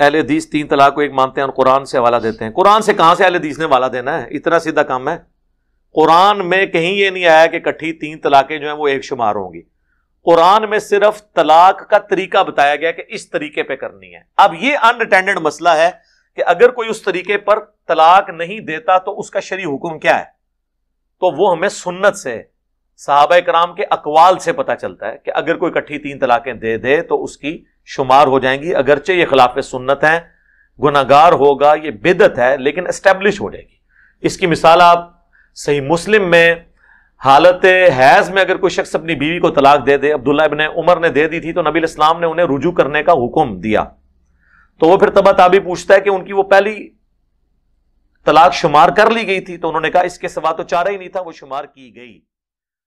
अहल हदीस तीन तलाक को एक मानते हैं और कुरान से हवाला देते हैं कुरान से कहाँ से अहल हदीस ने वाला देना है इतना सीधा काम है कुरान में कहीं ये नहीं आया कि इकट्ठी तीन तलाकें जो हैं वो एक शुमार होंगी कुरान में सिर्फ तलाक का तरीका बताया गया कि इस तरीके पे करनी है अब ये अनडिटेंडेड मसला है कि अगर कोई उस तरीके पर तलाक नहीं देता तो उसका शरी हुक्म क्या है तो वो हमें सुन्नत से साहब कराम के अकवाल से पता चलता है कि अगर कोई कट्ठी तीन तलाकें दे दे तो उसकी शुमार हो जाएंगी अगरचे ये खिलाफ सुन्नत है गुनागार होगा ये बिदत है लेकिन इस्टेब्लिश हो जाएगी इसकी मिसाल आप सही मुस्लिम में हालत हैज़ में अगर कोई शख्स अपनी बीवी को तलाक दे दे अब्दुल्ला इबन उमर ने दे दी थी तो नबी इस्लाम ने उन्हें रुजू करने का हुक्म दिया तो वह फिर तबा ताबी पूछता है कि उनकी वो पहली तलाक शुमार कर ली गई थी तो उन्होंने कहा इसके सवा तो चारा ही नहीं था वो शुमार की गई